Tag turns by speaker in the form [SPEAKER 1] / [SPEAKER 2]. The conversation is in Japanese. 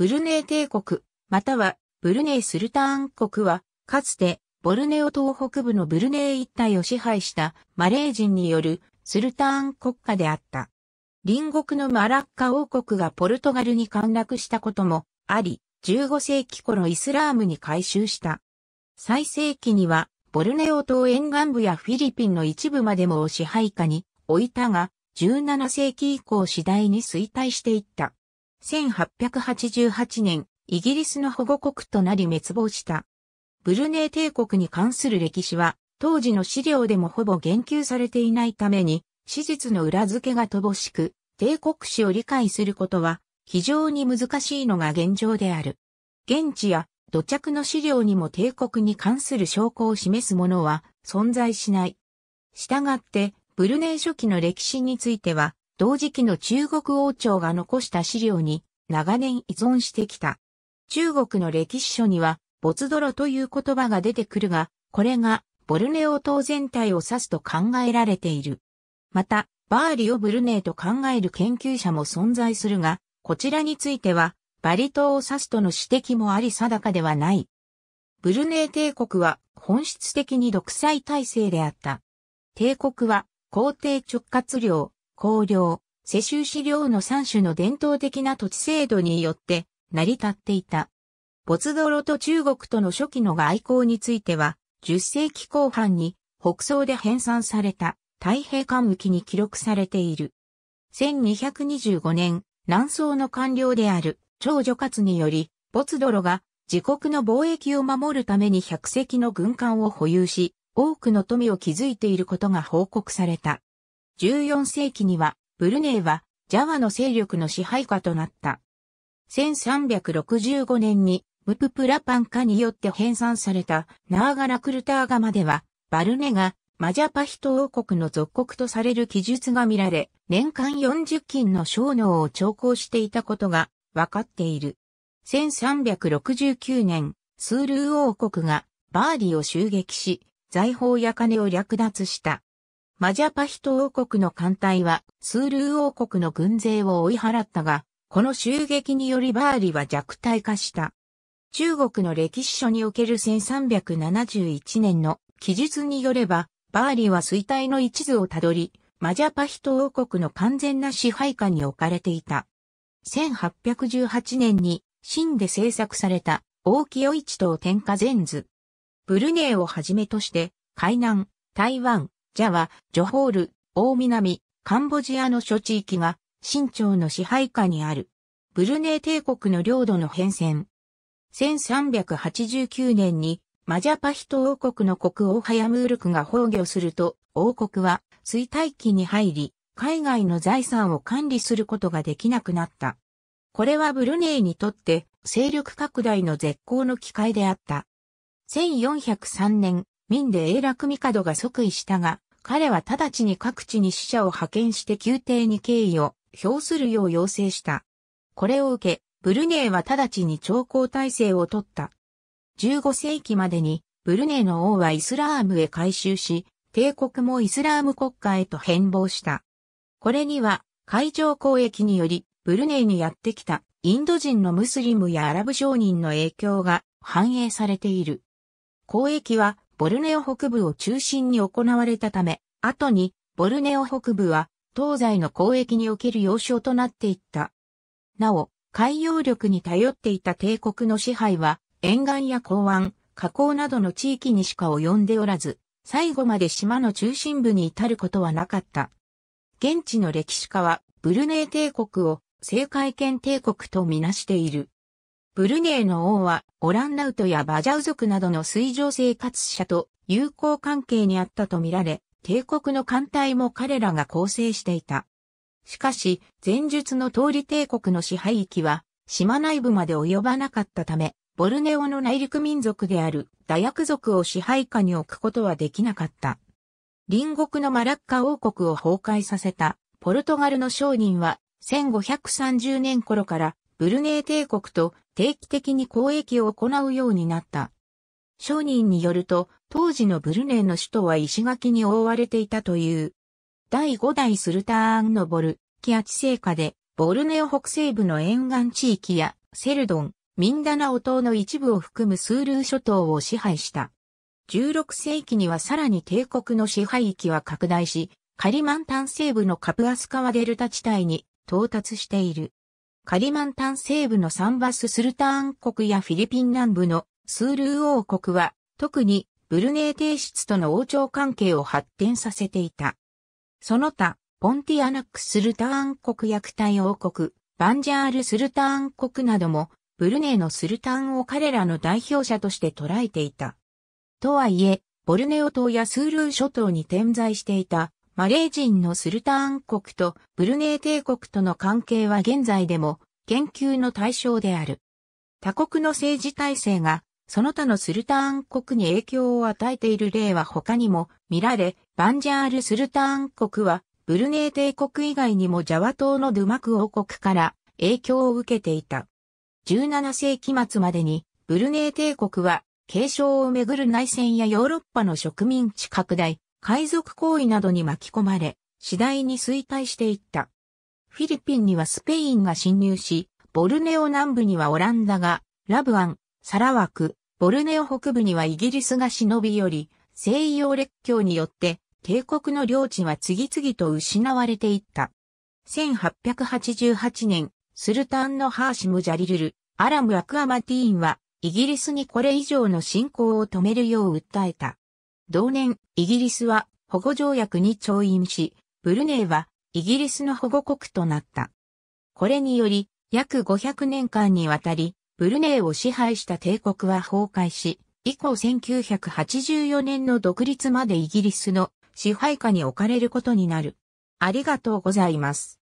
[SPEAKER 1] ブルネイ帝国、またはブルネイスルターン国は、かつてボルネオ島北部のブルネイ一帯を支配したマレー人によるスルターン国家であった。隣国のマラッカ王国がポルトガルに陥落したこともあり、15世紀頃イスラームに改宗した。最盛期には、ボルネオ島沿岸部やフィリピンの一部までもを支配下に置いたが、17世紀以降次第に衰退していった。1888年、イギリスの保護国となり滅亡した。ブルネー帝国に関する歴史は、当時の資料でもほぼ言及されていないために、史実の裏付けが乏しく、帝国史を理解することは、非常に難しいのが現状である。現地や土着の資料にも帝国に関する証拠を示すものは存在しない。したがって、ブルネイ初期の歴史については、同時期の中国王朝が残した資料に長年依存してきた。中国の歴史書には、ボド泥という言葉が出てくるが、これがボルネオ島全体を指すと考えられている。また、バーリをブルネイと考える研究者も存在するが、こちらについては、バリ島を指すとの指摘もあり定かではない。ブルネイ帝国は本質的に独裁体制であった。帝国は皇帝直轄領、香料、世襲資料の3種の伝統的な土地制度によって成り立っていた。没泥と中国との初期の外交については、10世紀後半に北宋で編纂された太平間きに記録されている。1225年、南宋の官僚である長女活により、没泥が自国の貿易を守るために百隻の軍艦を保有し、多くの富を築いていることが報告された。14世紀には、ブルネイは、ジャワの勢力の支配下となった。1365年に、ムププラパンカによって編纂された、ナーガラクルターガマでは、バルネが、マジャパヒト王国の属国とされる記述が見られ、年間40金の小脳を徴工していたことが分かっている。1369年、スールー王国がバーディを襲撃し、財宝や金を略奪した。マジャパヒト王国の艦隊はスールー王国の軍勢を追い払ったが、この襲撃によりバーリは弱体化した。中国の歴史書における1371年の記述によれば、バーリは衰退の一途をたどり、マジャパヒト王国の完全な支配下に置かれていた。1818年に、清で制作された、大清一島天下全図。ブルネイをはじめとして、海南、台湾、ジャワ、ジョホール、大南、カンボジアの諸地域が、清朝の支配下にある。ブルネー帝国の領土の変遷。1389年に、マジャパヒト王国の国王ハヤムールクが崩御すると、王国は衰退期に入り、海外の財産を管理することができなくなった。これはブルネイにとって勢力拡大の絶好の機会であった。1403年、民で英楽帝が即位したが、彼は直ちに各地に使者を派遣して宮廷に敬意を表するよう要請した。これを受け、ブルネイは直ちに朝貢体制を取った。15世紀までに、ブルネイの王はイスラームへ改修し、帝国もイスラーム国家へと変貌した。これには、海上交易により、ブルネイにやってきたインド人のムスリムやアラブ商人の影響が反映されている。交易はボルネオ北部を中心に行われたため、後にボルネオ北部は東西の交易における要衝となっていった。なお、海洋力に頼っていた帝国の支配は沿岸や港湾、河口などの地域にしか及んでおらず、最後まで島の中心部に至ることはなかった。現地の歴史家はブルネー帝国を政界圏帝国とみなしている。ブルネイの王はオランナウトやバジャウ族などの水上生活者と友好関係にあったとみられ、帝国の艦隊も彼らが構成していた。しかし、前述の通り帝国の支配域は、島内部まで及ばなかったため、ボルネオの内陸民族であるダヤク族を支配下に置くことはできなかった。隣国のマラッカ王国を崩壊させたポルトガルの商人は1530年頃からブルネー帝国と定期的に交易を行うようになった。商人によると、当時のブルネイの首都は石垣に覆われていたという。第5代スルターンのボル、キア地政下で、ボルネオ北西部の沿岸地域や、セルドン、ミンダナオ島の一部を含むスールー諸島を支配した。16世紀にはさらに帝国の支配域は拡大し、カリマンタン西部のカプアスカワデルタ地帯に到達している。カリマンタン西部のサンバススルターン国やフィリピン南部のスールー王国は、特にブルネイ帝室との王朝関係を発展させていた。その他、ポンティアナックスルターン国タイ王国、バンジャールスルターン国なども、ブルネイのスルターンを彼らの代表者として捉えていた。とはいえ、ボルネオ島やスールー諸島に点在していたマレー人のスルターン国とブルネー帝国との関係は現在でも研究の対象である。他国の政治体制がその他のスルターン国に影響を与えている例は他にも見られ、バンジャール・スルターン国はブルネー帝国以外にもジャワ島のドゥマク王国から影響を受けていた。17世紀末までにブルネー帝国は継承をめぐる内戦やヨーロッパの植民地拡大、海賊行為などに巻き込まれ、次第に衰退していった。フィリピンにはスペインが侵入し、ボルネオ南部にはオランダが、ラブアン、サラワク、ボルネオ北部にはイギリスが忍び寄り、西洋列強によって帝国の領地は次々と失われていった。1888年、スルタンのハーシム・ジャリルル、アラム・アクアマティーンは、イギリスにこれ以上の侵攻を止めるよう訴えた。同年、イギリスは保護条約に調印し、ブルネイはイギリスの保護国となった。これにより、約500年間にわたり、ブルネイを支配した帝国は崩壊し、以降1984年の独立までイギリスの支配下に置かれることになる。ありがとうございます。